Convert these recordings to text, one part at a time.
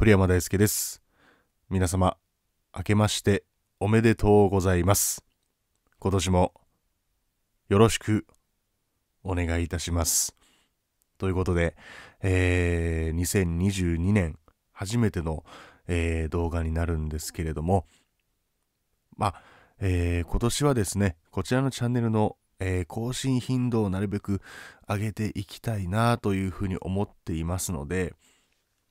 鳥山大輔です。皆様、明けましておめでとうございます。今年もよろしくお願いいたします。ということで、えー、2022年初めての、えー、動画になるんですけれども、まあ、えー、今年はですね、こちらのチャンネルの、えー、更新頻度をなるべく上げていきたいなというふうに思っていますので、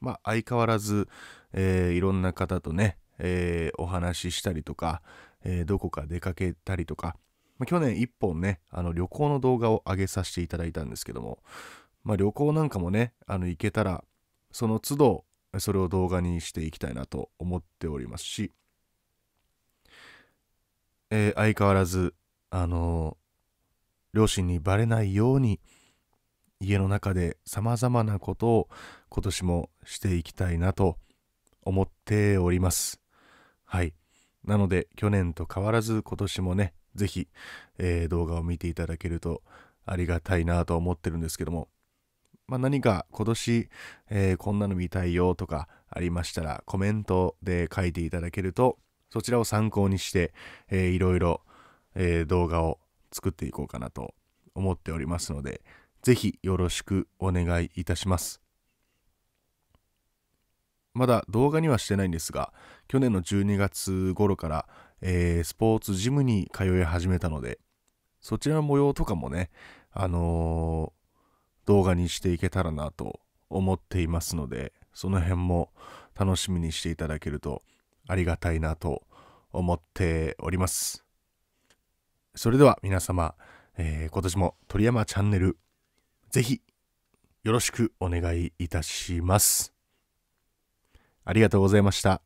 まあ、相変わらず、えー、いろんな方とね、えー、お話ししたりとか、えー、どこか出かけたりとか、まあ、去年一本ね、あの旅行の動画を上げさせていただいたんですけども、まあ、旅行なんかもね、あの行けたら、その都度、それを動画にしていきたいなと思っておりますし、えー、相変わらず、あのー、両親にバレないように、家の中で様々なことを今年もしていきたいなと思っております。はい。なので、去年と変わらず今年もね、ぜひ、えー、動画を見ていただけるとありがたいなと思ってるんですけども、まあ、何か今年、えー、こんなの見たいよとかありましたらコメントで書いていただけるとそちらを参考にして、えー、いろいろ、えー、動画を作っていこうかなと思っておりますので、ぜひよろしくお願いいたします。まだ動画にはしてないんですが、去年の12月頃から、えー、スポーツジムに通い始めたので、そちらの模様とかもね、あのー、動画にしていけたらなと思っていますので、その辺も楽しみにしていただけるとありがたいなと思っております。それでは皆様、えー、今年も鳥山チャンネルぜひ、よろしくお願いいたします。ありがとうございました。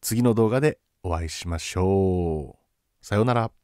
次の動画でお会いしましょう。さようなら。